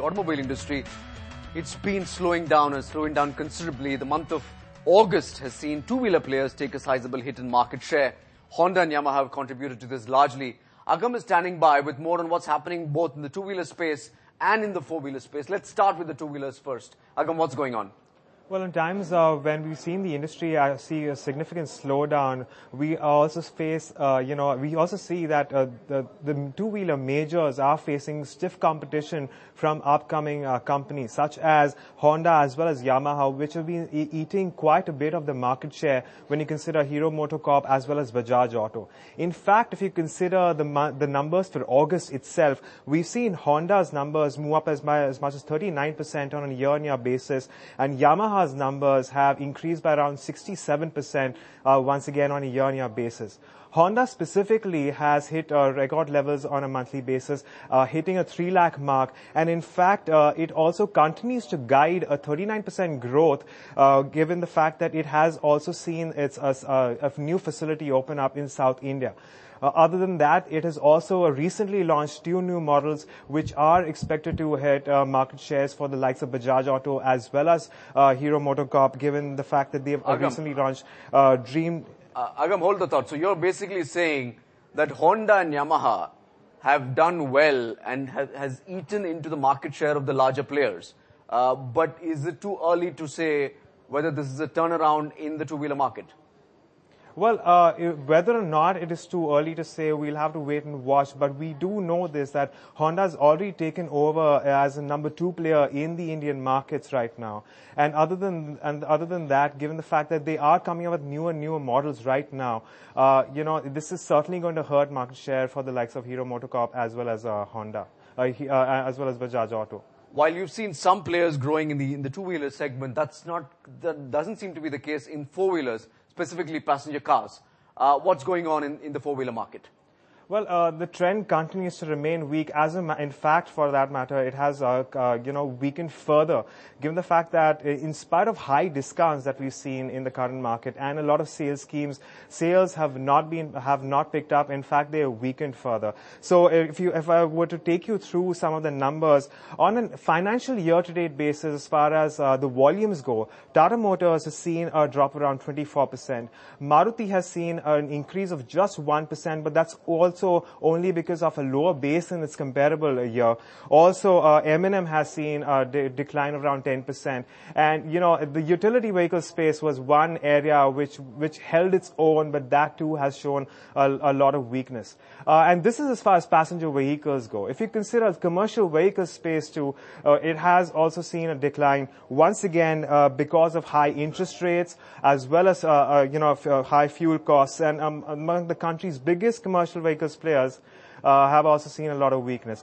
the automobile industry, it's been slowing down and slowing down considerably. The month of August has seen two-wheeler players take a sizable hit in market share. Honda and Yamaha have contributed to this largely. Agam is standing by with more on what's happening both in the two-wheeler space and in the four-wheeler space. Let's start with the two-wheelers first. Agam, what's going on? Well, in times uh, when we've seen the industry uh, see a significant slowdown, we also face, uh, you know, we also see that uh, the, the two-wheeler majors are facing stiff competition from upcoming uh, companies such as Honda as well as Yamaha, which have been e eating quite a bit of the market share when you consider Hero MotoCorp as well as Bajaj Auto. In fact, if you consider the, the numbers for August itself, we've seen Honda's numbers move up as, as much as 39% on a year-on-year -year basis, and Yamaha numbers have increased by around 67% uh, once again on a year-on-year basis. Honda specifically has hit uh, record levels on a monthly basis, uh, hitting a 3 lakh mark. And in fact, uh, it also continues to guide a 39% growth, uh, given the fact that it has also seen its uh, uh, a new facility open up in South India. Uh, other than that, it has also uh, recently launched two new models, which are expected to hit uh, market shares for the likes of Bajaj Auto as well as Hero MotoCorp, given the fact that they have Agam. recently launched Dream. Agam, hold the thought. So you're basically saying that Honda and Yamaha have done well and has eaten into the market share of the larger players. Uh, but is it too early to say whether this is a turnaround in the two-wheeler market? Well, uh, whether or not it is too early to say, we'll have to wait and watch. But we do know this that Honda has already taken over as a number two player in the Indian markets right now. And other than and other than that, given the fact that they are coming up with newer and newer models right now, uh, you know this is certainly going to hurt market share for the likes of Hero MotoCorp as well as uh, Honda, uh, uh, uh, as well as Bajaj Auto while you've seen some players growing in the in the two-wheeler segment, that's not that doesn't seem to be the case in four-wheelers specifically passenger cars, uh, what's going on in the four-wheeler market. Well, uh, the trend continues to remain weak. As ma- in fact, for that matter, it has uh, uh, you know weakened further, given the fact that in spite of high discounts that we've seen in the current market and a lot of sales schemes, sales have not been have not picked up. In fact, they are weakened further. So, if you if I were to take you through some of the numbers on a financial year-to-date basis, as far as uh, the volumes go, Tata Motors has seen a drop around 24%. Maruti has seen an increase of just one percent, but that's also also only because of a lower base in its comparable year. Also, uh, M&M has seen a de- decline of around 10%. And, you know, the utility vehicle space was one area which, which held its own, but that too has shown a, a lot of weakness. Uh, and this is as far as passenger vehicles go. If you consider commercial vehicle space too, uh, it has also seen a decline once again uh, because of high interest rates as well as, uh, uh, you know, f- uh, high fuel costs. And um, among the country's biggest commercial vehicle players uh, have also seen a lot of weakness.